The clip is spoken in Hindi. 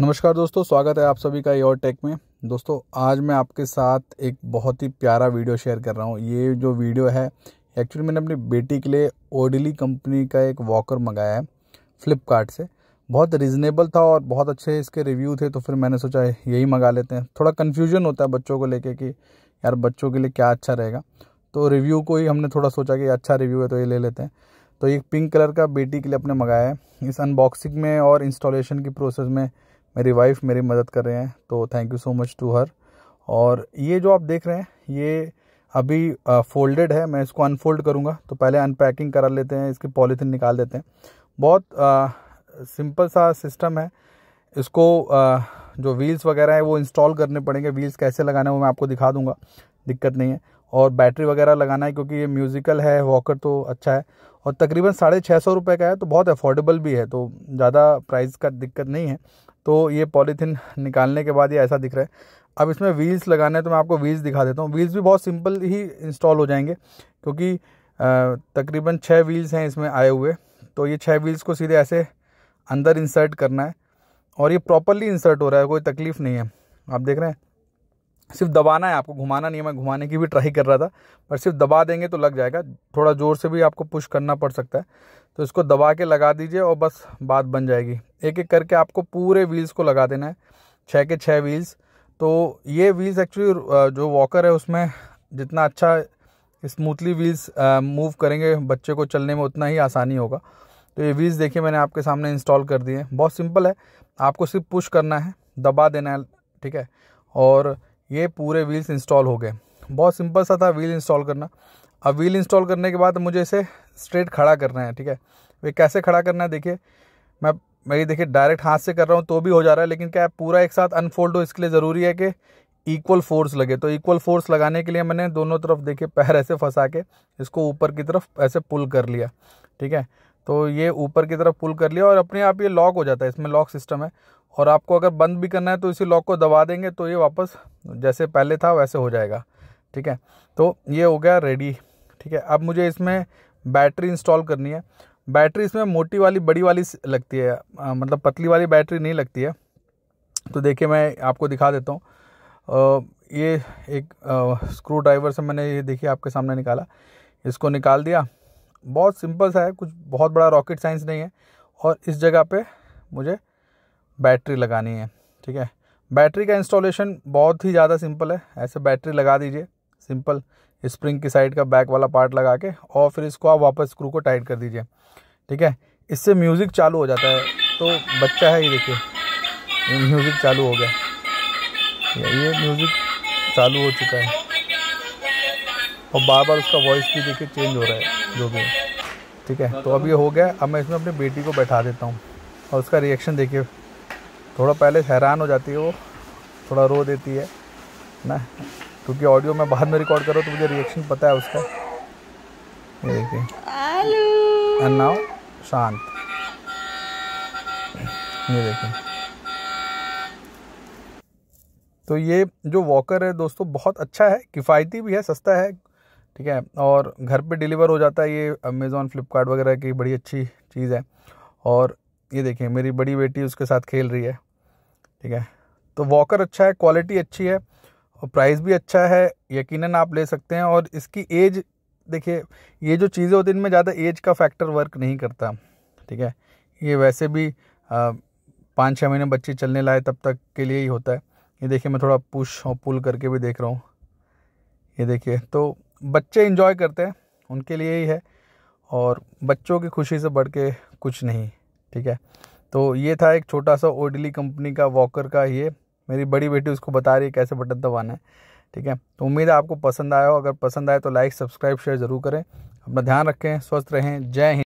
नमस्कार दोस्तों स्वागत है आप सभी का योर टेक में दोस्तों आज मैं आपके साथ एक बहुत ही प्यारा वीडियो शेयर कर रहा हूँ ये जो वीडियो है एक्चुअली मैंने अपनी बेटी के लिए ओडिली कंपनी का एक वॉकर मंगाया है फ्लिपकार्ट से बहुत रिजनेबल था और बहुत अच्छे इसके रिव्यू थे तो फिर मैंने सोचा यही मंगा लेते हैं थोड़ा कन्फ्यूजन होता है बच्चों को लेके कि यार बच्चों के लिए क्या अच्छा रहेगा तो रिव्यू को ही हमने थोड़ा सोचा कि अच्छा रिव्यू है तो ये ले लेते हैं तो ये पिंक कलर का बेटी के लिए अपने मंगाया है इस अनबॉक्सिंग में और इंस्टॉलेशन की प्रोसेस में मेरी वाइफ मेरी मदद कर रहे हैं तो thank you so much to हर और ये जो आप देख रहे हैं ये अभी फोल्डेड है मैं इसको अनफोल्ड करूँगा तो पहले अनपैकिंग करा लेते हैं इसकी पॉलीथीन निकाल देते हैं बहुत सिंपल सा सिस्टम है इसको आ, जो व्हील्स वगैरह है वो इंस्टॉल करने पड़ेंगे व्हील्स कैसे लगाना है वो मैं आपको दिखा दूंगा दिक्कत नहीं है और बैटरी वगैरह लगाना है क्योंकि ये म्यूज़िकल है वॉकर तो अच्छा है और तकरीबन साढ़े छः सौ रुपये का है तो बहुत अफोर्डेबल भी है तो ज़्यादा प्राइस का दिक्कत नहीं है तो ये पॉलीथीन निकालने के बाद ये ऐसा दिख रहा है अब इसमें व्हील्स लगाने हैं तो मैं आपको व्हील्स दिखा देता हूँ व्हील्स भी बहुत सिंपल ही इंस्टॉल हो जाएंगे क्योंकि तकरीबन छः व्हील्स हैं इसमें आए हुए तो ये छः व्हील्स को सीधे ऐसे अंदर इंसर्ट करना है और ये प्रॉपरली इंसर्ट हो रहा है कोई तकलीफ़ नहीं है आप देख रहे हैं सिर्फ दबाना है आपको घुमाना नहीं है मैं घुमाने की भी ट्राई कर रहा था पर सिर्फ दबा देंगे तो लग जाएगा थोड़ा ज़ोर से भी आपको पुश करना पड़ सकता है तो इसको दबा के लगा दीजिए और बस बात बन जाएगी एक एक करके आपको पूरे व्हील्स को लगा देना है छः के छः व्हील्स तो ये व्हील्स एक्चुअली जो वॉकर है उसमें जितना अच्छा स्मूथली व्हील्स मूव करेंगे बच्चे को चलने में उतना ही आसानी होगा तो ये व्हील्स देखिए मैंने आपके सामने इंस्टॉल कर दिए हैं बहुत सिंपल है आपको सिर्फ पुश करना है दबा देना है ठीक है और ये पूरे व्हील्स इंस्टॉल हो गए बहुत सिंपल सा था व्हील इंस्टॉल करना अब व्हील इंस्टॉल करने के बाद मुझे इसे स्ट्रेट खड़ा करना है ठीक है वे कैसे खड़ा करना है देखिए मैं मैं ये देखिए डायरेक्ट हाथ से कर रहा हूँ तो भी हो जा रहा है लेकिन क्या है पूरा एक साथ अनफोल्ड हो इसके लिए ज़रूरी है कि इक्वल फोर्स लगे तो इक्वल फोर्स लगाने के लिए मैंने दोनों तरफ देखिए पैर ऐसे फंसा के इसको ऊपर की तरफ ऐसे पुल कर लिया ठीक है तो ये ऊपर की तरफ पुल कर लिया और अपने आप ये लॉक हो जाता है इसमें लॉक सिस्टम है और आपको अगर बंद भी करना है तो इसी लॉक को दबा देंगे तो ये वापस जैसे पहले था वैसे हो जाएगा ठीक है तो ये हो गया रेडी ठीक है अब मुझे इसमें बैटरी इंस्टॉल करनी है बैटरी इसमें मोटी वाली बड़ी वाली लगती है आ, मतलब पतली वाली बैटरी नहीं लगती है तो देखिए मैं आपको दिखा देता हूँ ये एक स्क्रू ड्राइवर से मैंने ये देखिए आपके सामने निकाला इसको निकाल दिया बहुत सिंपल सा है कुछ बहुत बड़ा रॉकेट साइंस नहीं है और इस जगह पे मुझे बैटरी लगानी है ठीक है बैटरी का इंस्टॉलेशन बहुत ही ज़्यादा सिंपल है ऐसे बैटरी लगा दीजिए सिंपल स्प्रिंग की साइड का बैक वाला पार्ट लगा के और फिर इसको आप वापस स्क्रू को टाइट कर दीजिए ठीक है इससे म्यूज़िक चालू हो जाता है तो बच्चा है ये देखिए म्यूज़िक चालू हो गया ये म्यूज़िक चालू हो चुका है और बार बार उसका वॉइस भी देखिए चेंज हो रहा है जो भी ठीक है तो अब ये हो गया अब मैं इसमें अपनी बेटी को बैठा देता हूँ और उसका रिएक्शन देखिए थोड़ा पहले हैरान हो जाती है वो थोड़ा रो देती है ना क्योंकि ऑडियो मैं बाद में रिकॉर्ड करो तो मुझे रिएक्शन पता है उसका ये देखिए एंड शांत ये देखिए तो ये जो वॉकर है दोस्तों बहुत अच्छा है किफ़ायती भी है सस्ता है ठीक है और घर पे डिलीवर हो जाता है ये अमेज़ोन फ्लिपकार्ट वगैरह की बड़ी अच्छी चीज़ है और ये देखिए मेरी बड़ी बेटी उसके साथ खेल रही है ठीक है तो वॉकर अच्छा है क्वालिटी अच्छी है और प्राइस भी अच्छा है यकीनन आप ले सकते हैं और इसकी एज देखिए ये जो चीज़ें होती हैं इनमें ज़्यादा एज का फैक्टर वर्क नहीं करता ठीक है ये वैसे भी पाँच छः महीने बच्चे चलने लाए तब तक के लिए ही होता है ये देखिए मैं थोड़ा पुश और पुल करके भी देख रहा हूँ ये देखिए तो बच्चे इन्जॉय करते हैं उनके लिए ही है और बच्चों की खुशी से बढ़ के कुछ नहीं ठीक है तो ये था एक छोटा सा ओडली कंपनी का वॉकर का ये मेरी बड़ी बेटी उसको बता रही है कैसे बटन दबाना है ठीक है तो उम्मीद है आपको पसंद आया हो अगर पसंद आए तो लाइक सब्सक्राइब शेयर ज़रूर करें अपना ध्यान रखें स्वस्थ रहें जय हिंद